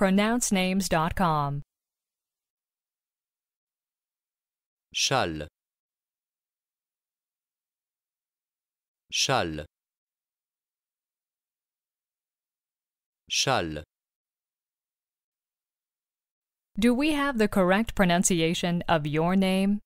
pronouncenames.com. Châle. Châle. Châle. Do we have the correct pronunciation of your name?